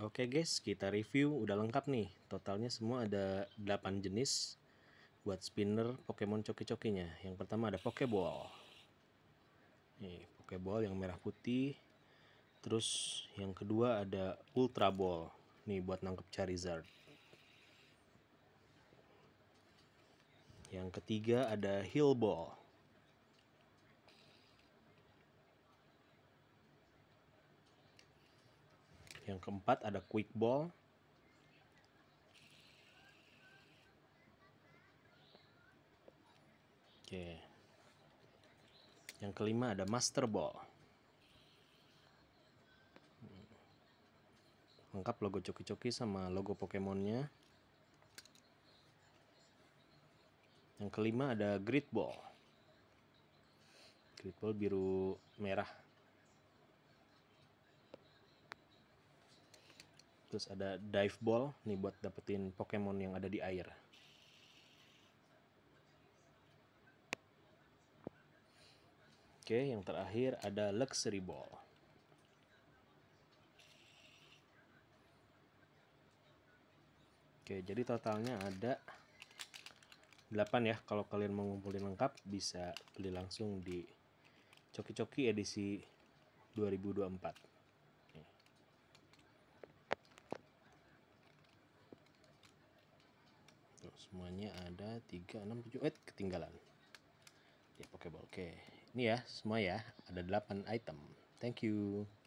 Oke guys, kita review udah lengkap nih. Totalnya semua ada 8 jenis buat spinner Pokemon coki-cokinya. Yang pertama ada Pokeball. Nih, Pokeball yang merah putih. Terus yang kedua ada Ultra Ball. Nih buat nangkep Charizard. Yang ketiga ada Hill Ball. Yang keempat ada quick ball. Oke. Yang kelima ada master ball. Hmm. Lengkap logo coki-coki sama logo Pokemonnya. Yang kelima ada grid ball. Grid ball biru merah. terus ada dive ball nih buat dapetin Pokemon yang ada di air oke yang terakhir ada luxury ball oke jadi totalnya ada 8 ya kalau kalian mau ngumpulin lengkap bisa beli langsung di Coki Coki edisi 2024 semuanya ada 3 6 7 eh ketinggalan ya pokeball oke ini ya semua ya ada 8 item thank you